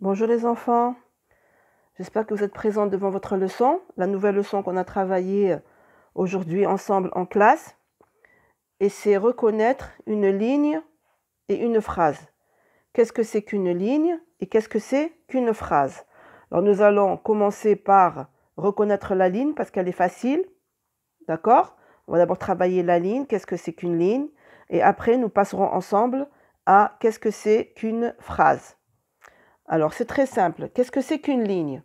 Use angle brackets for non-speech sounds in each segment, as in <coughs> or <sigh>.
Bonjour les enfants, j'espère que vous êtes présents devant votre leçon, la nouvelle leçon qu'on a travaillée euh, aujourd'hui ensemble en classe. Et c'est reconnaître une ligne et une phrase. Qu'est-ce que c'est qu'une ligne et qu'est-ce que c'est qu'une phrase Alors nous allons commencer par reconnaître la ligne parce qu'elle est facile. D'accord On va d'abord travailler la ligne, qu'est-ce que c'est qu'une ligne Et après nous passerons ensemble à qu'est-ce que c'est qu'une phrase. Alors, c'est très simple. Qu'est-ce que c'est qu'une ligne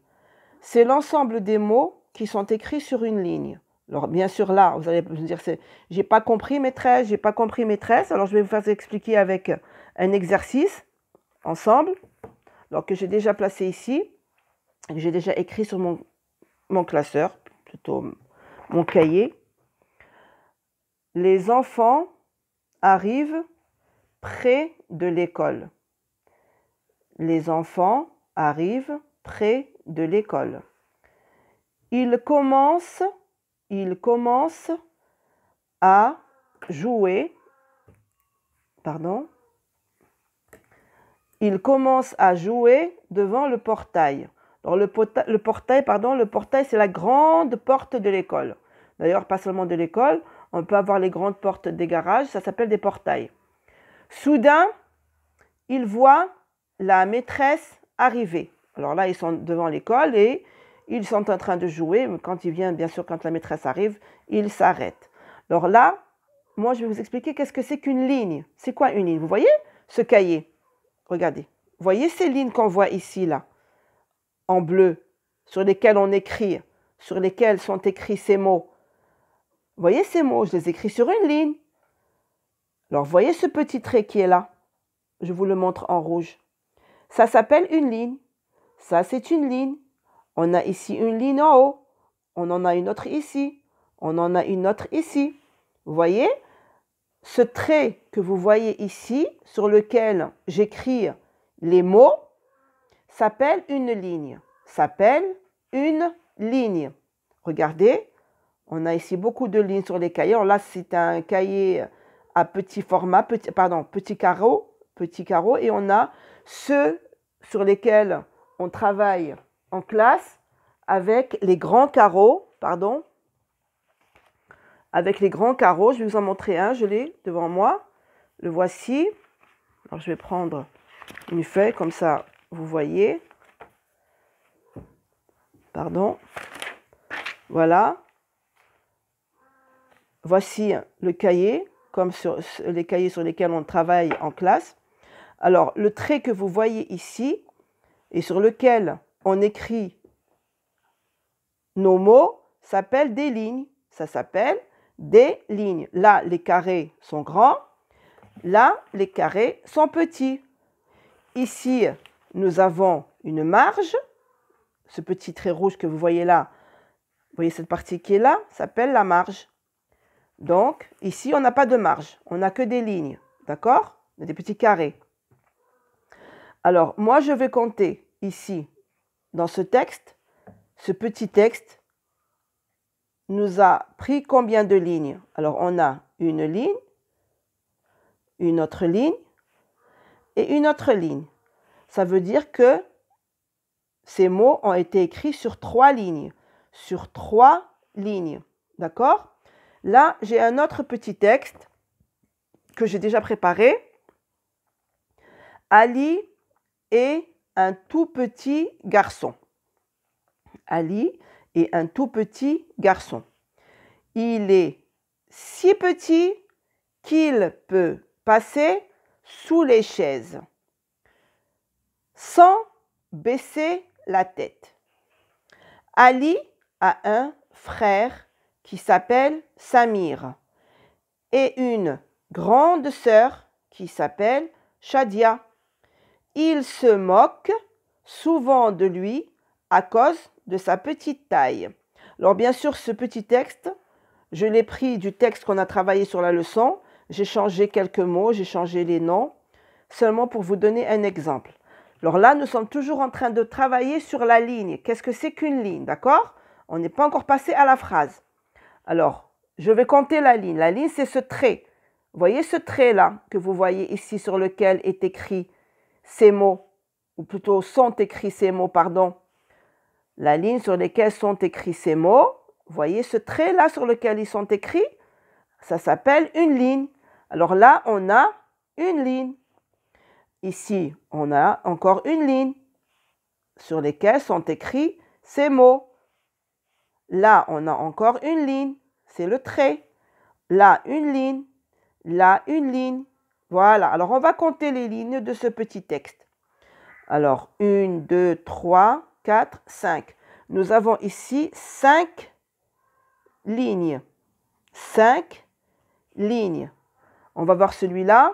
C'est l'ensemble des mots qui sont écrits sur une ligne. Alors, bien sûr, là, vous allez me dire, j'ai pas compris maîtresse, j'ai pas compris maîtresse. Alors, je vais vous faire expliquer avec un exercice ensemble, alors que j'ai déjà placé ici, que j'ai déjà écrit sur mon, mon classeur, plutôt mon cahier. Les enfants arrivent près de l'école. Les enfants arrivent près de l'école. Ils commencent, ils commencent à jouer. Pardon. Ils commencent à jouer devant le portail. le portail, pardon, le portail, c'est la grande porte de l'école. D'ailleurs, pas seulement de l'école, on peut avoir les grandes portes des garages, ça s'appelle des portails. Soudain, ils voient la maîtresse arrivée. Alors là, ils sont devant l'école et ils sont en train de jouer. Quand ils viennent, bien sûr, quand la maîtresse arrive, ils s'arrêtent. Alors là, moi, je vais vous expliquer qu'est-ce que c'est qu'une ligne. C'est quoi une ligne Vous voyez ce cahier Regardez. Vous voyez ces lignes qu'on voit ici, là, en bleu, sur lesquelles on écrit, sur lesquelles sont écrits ces mots. Vous voyez ces mots, je les écris sur une ligne. Alors, voyez ce petit trait qui est là Je vous le montre en rouge. Ça s'appelle une ligne. Ça, c'est une ligne. On a ici une ligne en haut. On en a une autre ici. On en a une autre ici. Vous voyez Ce trait que vous voyez ici, sur lequel j'écris les mots, s'appelle une ligne. S'appelle une ligne. Regardez, on a ici beaucoup de lignes sur les cahiers. là, c'est un cahier à petit format, pardon, petit carreau, petit carreau, et on a ceux sur lesquels on travaille en classe avec les grands carreaux, pardon, avec les grands carreaux. Je vais vous en montrer un, je l'ai devant moi. Le voici. Alors je vais prendre une feuille comme ça, vous voyez. Pardon. Voilà. Voici le cahier, comme sur les cahiers sur lesquels on travaille en classe. Alors, le trait que vous voyez ici et sur lequel on écrit nos mots s'appelle des lignes. Ça s'appelle des lignes. Là, les carrés sont grands. Là, les carrés sont petits. Ici, nous avons une marge. Ce petit trait rouge que vous voyez là, vous voyez cette partie qui est là, s'appelle la marge. Donc, ici, on n'a pas de marge. On n'a que des lignes. D'accord Des petits carrés. Alors, moi, je vais compter ici, dans ce texte, ce petit texte nous a pris combien de lignes Alors, on a une ligne, une autre ligne et une autre ligne. Ça veut dire que ces mots ont été écrits sur trois lignes. Sur trois lignes. D'accord Là, j'ai un autre petit texte que j'ai déjà préparé. Ali et un tout petit garçon. Ali est un tout petit garçon. Il est si petit qu'il peut passer sous les chaises sans baisser la tête. Ali a un frère qui s'appelle Samir et une grande sœur qui s'appelle Shadia. Il se moque souvent de lui à cause de sa petite taille. Alors bien sûr, ce petit texte, je l'ai pris du texte qu'on a travaillé sur la leçon. J'ai changé quelques mots, j'ai changé les noms, seulement pour vous donner un exemple. Alors là, nous sommes toujours en train de travailler sur la ligne. Qu'est-ce que c'est qu'une ligne, d'accord On n'est pas encore passé à la phrase. Alors, je vais compter la ligne. La ligne, c'est ce trait. Vous voyez ce trait-là que vous voyez ici sur lequel est écrit ces mots, ou plutôt sont écrits ces mots, pardon. La ligne sur laquelle sont écrits ces mots, voyez ce trait là sur lequel ils sont écrits, ça s'appelle une ligne. Alors là, on a une ligne. Ici, on a encore une ligne sur lesquelles sont écrits ces mots. Là, on a encore une ligne, c'est le trait. Là, une ligne. Là, une ligne. Voilà, alors on va compter les lignes de ce petit texte. Alors, 1, 2, 3, 4, 5. Nous avons ici 5 lignes. 5 lignes. On va voir celui-là.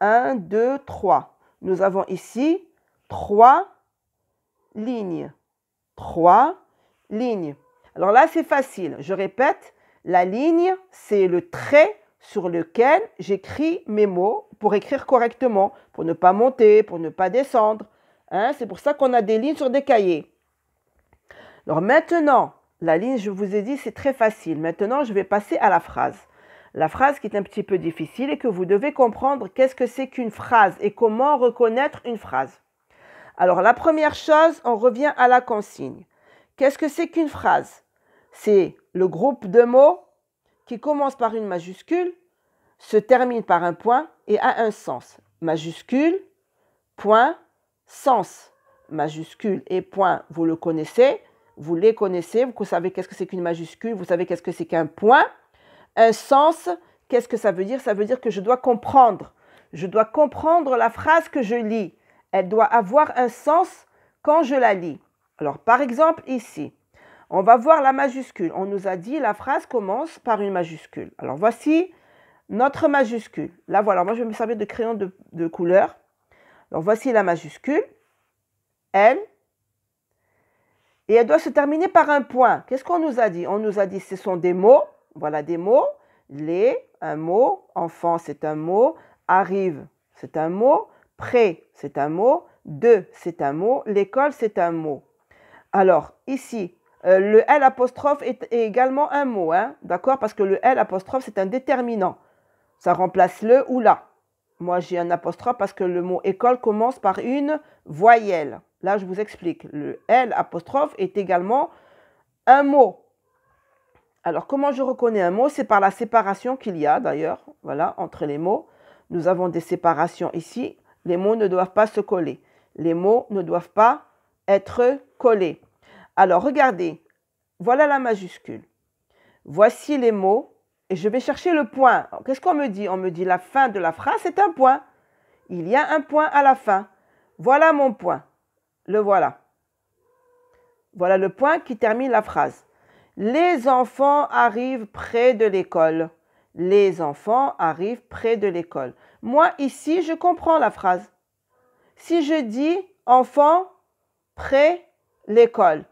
1, 2, 3. Nous avons ici 3 lignes. 3 lignes. Alors là, c'est facile. Je répète, la ligne, c'est le trait sur lequel j'écris mes mots pour écrire correctement, pour ne pas monter, pour ne pas descendre. Hein. C'est pour ça qu'on a des lignes sur des cahiers. Alors maintenant, la ligne, je vous ai dit, c'est très facile. Maintenant, je vais passer à la phrase. La phrase qui est un petit peu difficile et que vous devez comprendre qu'est-ce que c'est qu'une phrase et comment reconnaître une phrase. Alors la première chose, on revient à la consigne. Qu'est-ce que c'est qu'une phrase C'est le groupe de mots qui commence par une majuscule se termine par un point et a un sens. Majuscule, point, sens. Majuscule et point, vous le connaissez, vous les connaissez, vous savez qu'est-ce que c'est qu'une majuscule, vous savez qu'est-ce que c'est qu'un point. Un sens, qu'est-ce que ça veut dire Ça veut dire que je dois comprendre. Je dois comprendre la phrase que je lis. Elle doit avoir un sens quand je la lis. Alors par exemple ici, on va voir la majuscule. On nous a dit la phrase commence par une majuscule. Alors voici notre majuscule. Là voilà, moi je vais me servir de crayon de, couleur. Alors voici la majuscule, Elle. Et elle doit se terminer par un point. Qu'est-ce qu'on nous a dit On nous a dit ce sont des mots. Voilà des mots. Les, un mot. Enfant, c'est un mot. Arrive, c'est un mot. Prêt, c'est un mot. De, c'est un mot. L'école, c'est un mot. Alors, ici, euh, le L apostrophe est, également un mot, hein, d'accord Parce que le L apostrophe, c'est un déterminant. Ça remplace le ou la. Moi, j'ai un apostrophe parce que le mot école commence par une voyelle. Là, je vous explique. Le L apostrophe est également un mot. Alors, comment je reconnais un mot C'est par la séparation qu'il y a, d'ailleurs, voilà, entre les mots. Nous avons des séparations ici. Les mots ne doivent pas se coller. Les mots ne doivent pas être collés. Alors regardez, voilà la majuscule. Voici les mots et je vais chercher le point. Qu'est-ce qu'on me dit On me dit la fin de la phrase c'est un point. Il y a un point à la fin. Voilà mon point. Le voilà. Voilà le point qui termine la phrase. Les enfants arrivent près de l'école. Les enfants arrivent près de l'école. Moi, ici, je comprends la phrase. Si je dis enfants près l'école,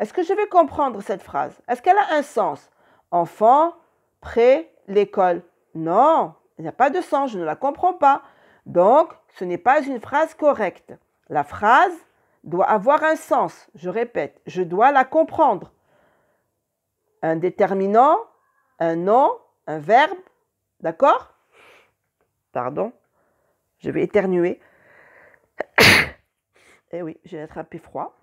est-ce que je vais comprendre cette phrase Est-ce qu'elle a un sens Enfant, près, l'école. Non, il n'y a pas de sens, je ne la comprends pas. Donc, ce n'est pas une phrase correcte. La phrase doit avoir un sens. Je répète, je dois la comprendre. Un déterminant, un nom, un verbe, d'accord Pardon, je vais éternuer. <coughs> eh oui, j'ai attrapé froid.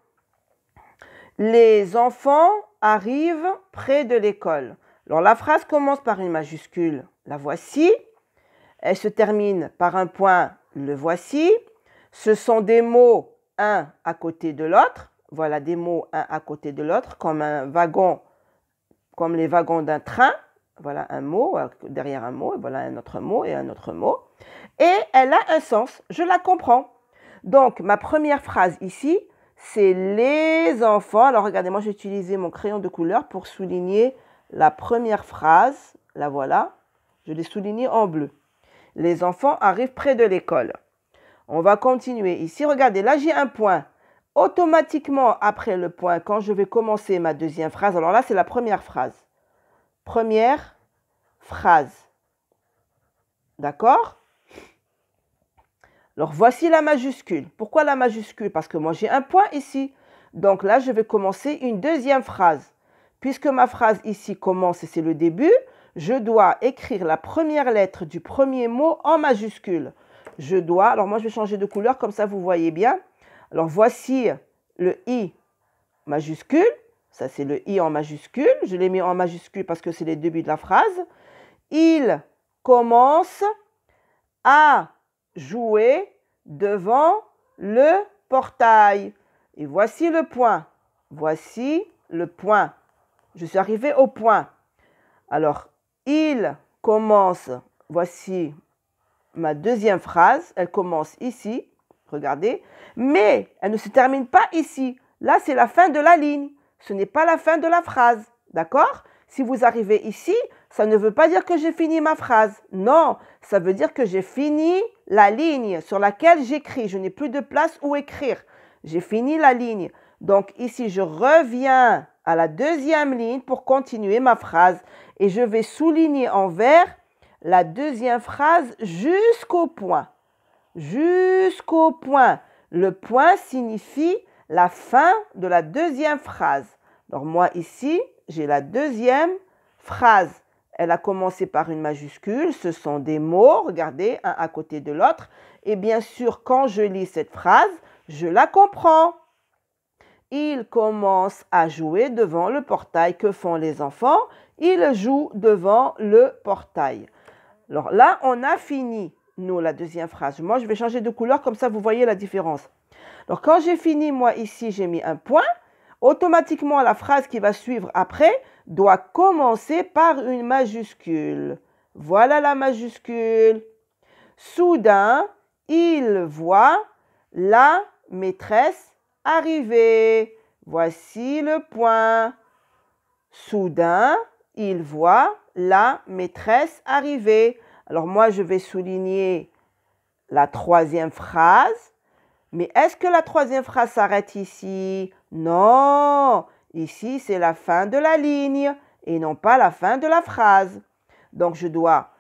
Les enfants arrivent près de l'école. Alors la phrase commence par une majuscule, la voici. Elle se termine par un point, le voici. Ce sont des mots un à côté de l'autre. Voilà des mots un à côté de l'autre, comme un wagon, comme les wagons d'un train. Voilà un mot, euh, derrière un mot, et voilà un autre mot et un autre mot. Et elle a un sens, je la comprends. Donc ma première phrase ici, c'est les enfants. Alors regardez, moi j'ai utilisé mon crayon de couleur pour souligner la première phrase. La voilà. Je l'ai soulignée en bleu. Les enfants arrivent près de l'école. On va continuer ici. Regardez, là j'ai un point. Automatiquement après le point, quand je vais commencer ma deuxième phrase, alors là c'est la première phrase. Première phrase. D'accord alors voici la majuscule. Pourquoi la majuscule Parce que moi j'ai un point ici. Donc là, je vais commencer une deuxième phrase. Puisque ma phrase ici commence et c'est le début, je dois écrire la première lettre du premier mot en majuscule. Je dois, alors moi je vais changer de couleur comme ça vous voyez bien. Alors voici le I majuscule. Ça c'est le I en majuscule. Je l'ai mis en majuscule parce que c'est le début de la phrase. Il commence à jouer devant le portail. Et voici le point. Voici le point. Je suis arrivé au point. Alors, il commence. Voici ma deuxième phrase. Elle commence ici. Regardez. Mais elle ne se termine pas ici. Là, c'est la fin de la ligne. Ce n'est pas la fin de la phrase. D'accord Si vous arrivez ici, ça ne veut pas dire que j'ai fini ma phrase. Non, ça veut dire que j'ai fini la ligne sur laquelle j'écris, je n'ai plus de place où écrire. J'ai fini la ligne. Donc ici, je reviens à la deuxième ligne pour continuer ma phrase. Et je vais souligner en vert la deuxième phrase jusqu'au point. Jusqu'au point. Le point signifie la fin de la deuxième phrase. Alors moi ici, j'ai la deuxième phrase. Elle a commencé par une majuscule, ce sont des mots, regardez, un à côté de l'autre. Et bien sûr, quand je lis cette phrase, je la comprends. Il commence à jouer devant le portail. Que font les enfants Ils jouent devant le portail. Alors là, on a fini, nous, la deuxième phrase. Moi, je vais changer de couleur, comme ça, vous voyez la différence. Alors quand j'ai fini, moi, ici, j'ai mis un point. Automatiquement, la phrase qui va suivre après, doit commencer par une majuscule. Voilà la majuscule. Soudain, il voit la maîtresse arriver. Voici le point. Soudain, il voit la maîtresse arriver. Alors moi, je vais souligner la troisième phrase. Mais est-ce que la troisième phrase s'arrête ici Non, Ici, c'est la fin de la ligne et non pas la fin de la phrase. Donc, je dois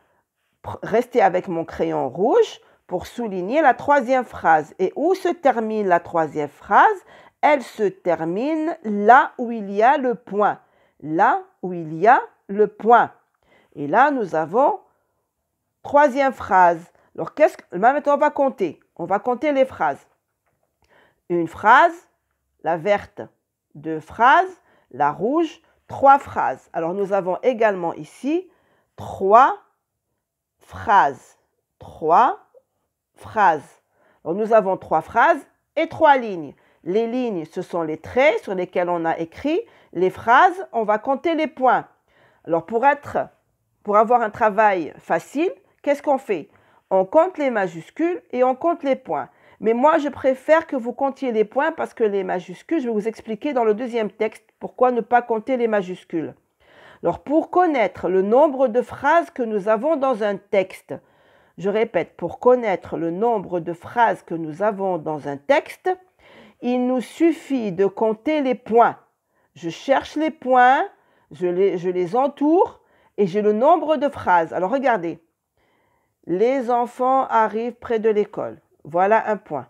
rester avec mon crayon rouge pour souligner la troisième phrase. Et où se termine la troisième phrase Elle se termine là où il y a le point. Là où il y a le point. Et là, nous avons troisième phrase. Alors, qu'est-ce que... Maintenant, on va compter. On va compter les phrases. Une phrase, la verte deux phrases, la rouge, trois phrases. Alors nous avons également ici trois phrases. Trois phrases. nous avons trois phrases et trois lignes. Les lignes, ce sont les traits sur lesquels on a écrit. Les phrases, on va compter les points. Alors pour être, pour avoir un travail facile, qu'est-ce qu'on fait On compte les majuscules et on compte les points. Mais moi, je préfère que vous comptiez les points parce que les majuscules, je vais vous expliquer dans le deuxième texte pourquoi ne pas compter les majuscules. Alors, pour connaître le nombre de phrases que nous avons dans un texte, je répète, pour connaître le nombre de phrases que nous avons dans un texte, il nous suffit de compter les points. Je cherche les points, je les, entoure et j'ai le nombre de phrases. Alors regardez, les enfants arrivent près de l'école. Voilà un point.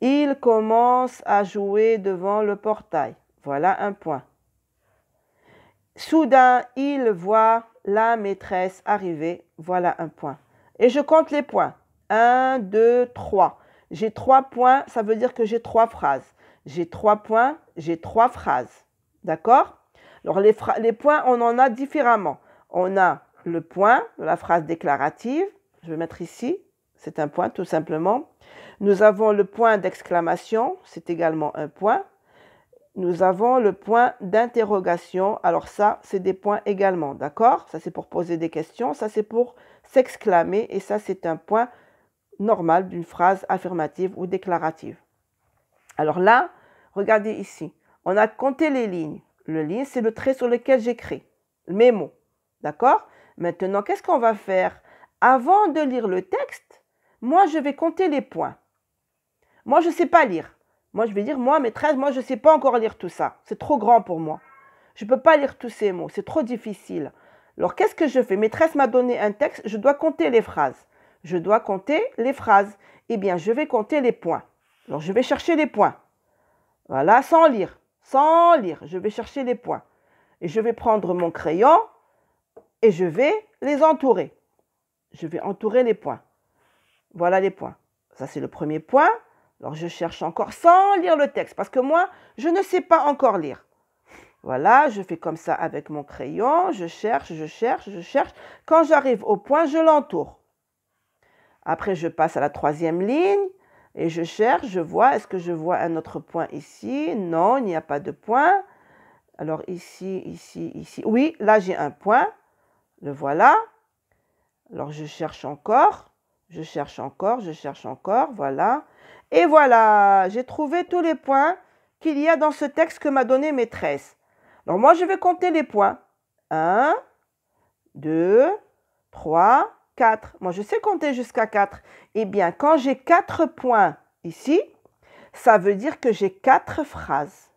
Il commence à jouer devant le portail. Voilà un point. Soudain, il voit la maîtresse arriver. Voilà un point. Et je compte les points. 1, 2, 3. J'ai trois points, ça veut dire que j'ai trois phrases. J'ai trois points, j'ai trois phrases. D'accord Alors les, les points, on en a différemment. On a le point de la phrase déclarative, je vais mettre ici c'est un point tout simplement. Nous avons le point d'exclamation, c'est également un point. Nous avons le point d'interrogation, alors ça, c'est des points également, d'accord Ça, c'est pour poser des questions, ça, c'est pour s'exclamer, et ça, c'est un point normal d'une phrase affirmative ou déclarative. Alors là, regardez ici, on a compté les lignes. Le ligne, c'est le trait sur lequel j'écris, mes mots, d'accord Maintenant, qu'est-ce qu'on va faire Avant de lire le texte, moi, je vais compter les points. Moi, je ne sais pas lire. Moi, je vais dire, moi, maîtresse, moi, je ne sais pas encore lire tout ça. C'est trop grand pour moi. Je ne peux pas lire tous ces mots. C'est trop difficile. Alors, qu'est-ce que je fais Maîtresse m'a donné un texte. Je dois compter les phrases. Je dois compter les phrases. Eh bien, je vais compter les points. Alors, je vais chercher les points. Voilà, sans lire. Sans lire. Je vais chercher les points. Et je vais prendre mon crayon et je vais les entourer. Je vais entourer les points. Voilà les points. Ça, c'est le premier point. Alors, je cherche encore sans lire le texte, parce que moi, je ne sais pas encore lire. Voilà, je fais comme ça avec mon crayon, je cherche, je cherche, je cherche. Quand j'arrive au point, je l'entoure. Après, je passe à la troisième ligne et je cherche, je vois, est-ce que je vois un autre point ici Non, il n'y a pas de point. Alors ici, ici, ici. Oui, là j'ai un point. Le voilà. Alors je cherche encore. Je cherche encore, je cherche encore, voilà. Et voilà, j'ai trouvé tous les points qu'il y a dans ce texte que m'a donné maîtresse. Alors moi, je vais compter les points. 1, 2, 3, 4. Moi, je sais compter jusqu'à 4. Eh bien, quand j'ai 4 points ici, ça veut dire que j'ai 4 phrases.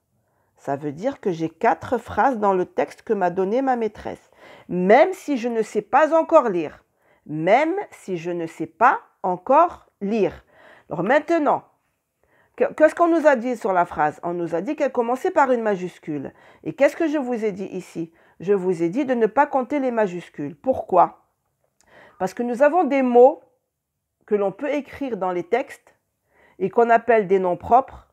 Ça veut dire que j'ai 4 phrases dans le texte que m'a donné ma maîtresse, même si je ne sais pas encore lire même si je ne sais pas encore lire. Alors maintenant, qu'est-ce qu'on nous a dit sur la phrase On nous a dit qu'elle commençait par une majuscule. Et qu'est-ce que je vous ai dit ici Je vous ai dit de ne pas compter les majuscules. Pourquoi Parce que nous avons des mots que l'on peut écrire dans les textes et qu'on appelle des noms propres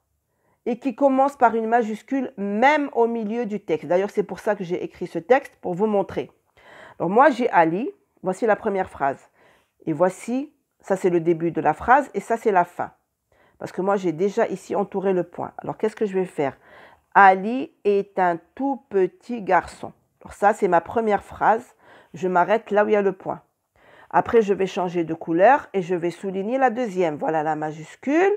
et qui commencent par une majuscule même au milieu du texte. D'ailleurs, c'est pour ça que j'ai écrit ce texte, pour vous montrer. Alors moi, j'ai Ali, Voici la première phrase. Et voici, ça c'est le début de la phrase et ça c'est la fin. Parce que moi j'ai déjà ici entouré le point. Alors qu'est-ce que je vais faire Ali est un tout petit garçon. Alors ça c'est ma première phrase. Je m'arrête là où il y a le point. Après je vais changer de couleur et je vais souligner la deuxième. Voilà la majuscule.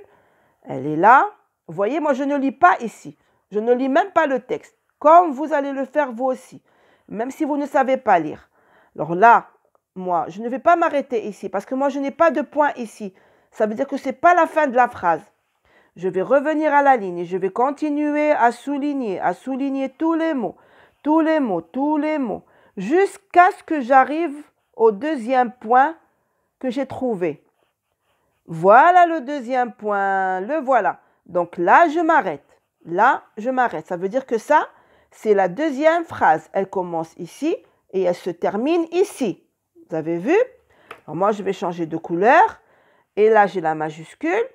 Elle est là. Vous voyez, moi je ne lis pas ici. Je ne lis même pas le texte. Comme vous allez le faire vous aussi. Même si vous ne savez pas lire. Alors là, moi. Je ne vais pas m'arrêter ici parce que moi, je n'ai pas de point ici. Ça veut dire que ce n'est pas la fin de la phrase. Je vais revenir à la ligne et je vais continuer à souligner, à souligner tous les mots, tous les mots, tous les mots, jusqu'à ce que j'arrive au deuxième point que j'ai trouvé. Voilà le deuxième point, le voilà. Donc là, je m'arrête. Là, je m'arrête. Ça veut dire que ça, c'est la deuxième phrase. Elle commence ici et elle se termine ici. Vous avez vu Alors moi, je vais changer de couleur. Et là, j'ai la majuscule.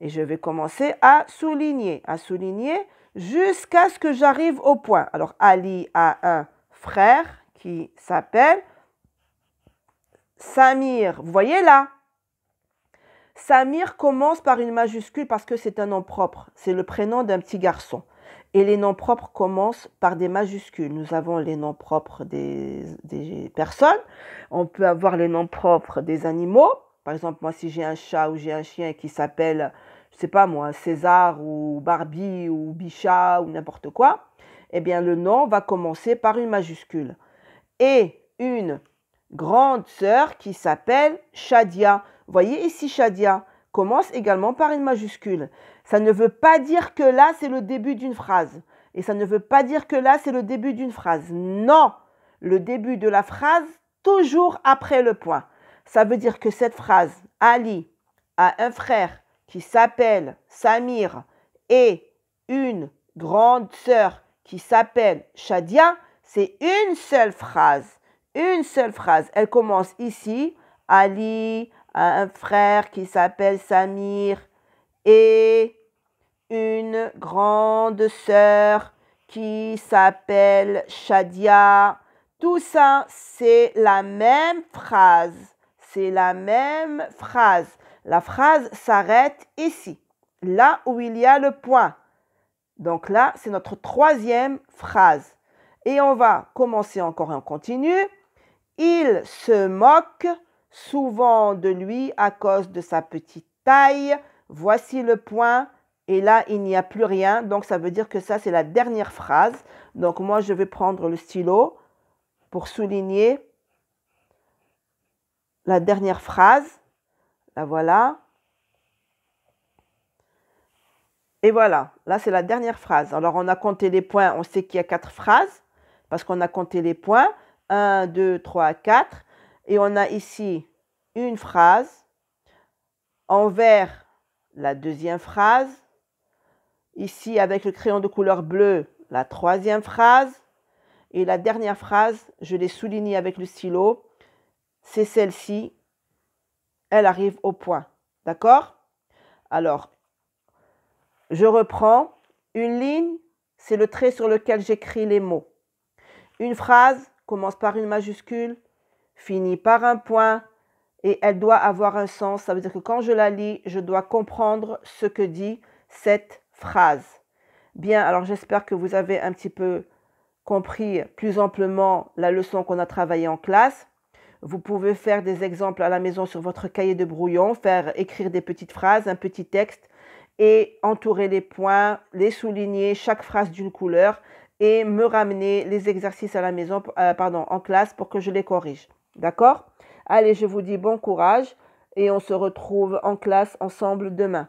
Et je vais commencer à souligner, à souligner jusqu'à ce que j'arrive au point. Alors, Ali a un frère qui s'appelle Samir. Vous voyez là Samir commence par une majuscule parce que c'est un nom propre. C'est le prénom d'un petit garçon. Et les noms propres commencent par des majuscules. Nous avons les noms propres des, personnes. On peut avoir les noms propres des animaux. Par exemple, moi, si j'ai un chat ou j'ai un chien qui s'appelle, je sais pas moi, César ou Barbie ou Bichat ou n'importe quoi, eh bien, le nom va commencer par une majuscule. Et une grande sœur qui s'appelle Shadia. Vous voyez ici Shadia commence également par une majuscule. Ça ne veut pas dire que là, c'est le début d'une phrase. Et ça ne veut pas dire que là, c'est le début d'une phrase. Non, le début de la phrase, toujours après le point. Ça veut dire que cette phrase, Ali a un frère qui s'appelle Samir et une grande sœur qui s'appelle Shadia, c'est une seule phrase. Une seule phrase. Elle commence ici. Ali un frère qui s'appelle Samir et une grande sœur qui s'appelle Shadia. Tout ça, c'est la même phrase. C'est la même phrase. La phrase s'arrête ici, là où il y a le point. Donc là, c'est notre troisième phrase. Et on va commencer encore on continue. Il se moque souvent de lui à cause de sa petite taille. Voici le point. Et là, il n'y a plus rien. Donc, ça veut dire que ça, c'est la dernière phrase. Donc, moi, je vais prendre le stylo pour souligner la dernière phrase. La voilà. Et voilà, là c'est la dernière phrase. Alors on a compté les points, on sait qu'il y a quatre phrases, parce qu'on a compté les points. 1, 2, 3, 4. Et on a ici une phrase en vert, la deuxième phrase. Ici, avec le crayon de couleur bleue, la troisième phrase. Et la dernière phrase, je l'ai soulignée avec le stylo, c'est celle-ci. Elle arrive au point. D'accord Alors, je reprends. Une ligne, c'est le trait sur lequel j'écris les mots. Une phrase commence par une majuscule, finit par un point et elle doit avoir un sens. Ça veut dire que quand je la lis, je dois comprendre ce que dit cette phrase. Bien, alors j'espère que vous avez un petit peu compris plus amplement la leçon qu'on a travaillée en classe. Vous pouvez faire des exemples à la maison sur votre cahier de brouillon, faire écrire des petites phrases, un petit texte et entourer les points, les souligner, chaque phrase d'une couleur et me ramener les exercices à la maison, euh, pardon, en classe pour que je les corrige. D'accord Allez, je vous dis bon courage et on se retrouve en classe ensemble demain.